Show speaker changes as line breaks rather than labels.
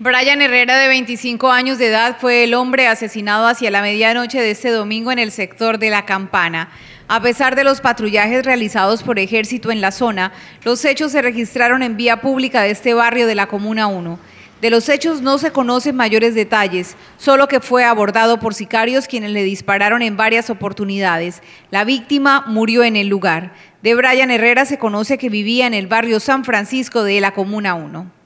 Brian Herrera, de 25 años de edad, fue el hombre asesinado hacia la medianoche de este domingo en el sector de La Campana. A pesar de los patrullajes realizados por ejército en la zona, los hechos se registraron en vía pública de este barrio de la Comuna 1. De los hechos no se conocen mayores detalles, solo que fue abordado por sicarios quienes le dispararon en varias oportunidades. La víctima murió en el lugar. De Brian Herrera se conoce que vivía en el barrio San Francisco de la Comuna 1.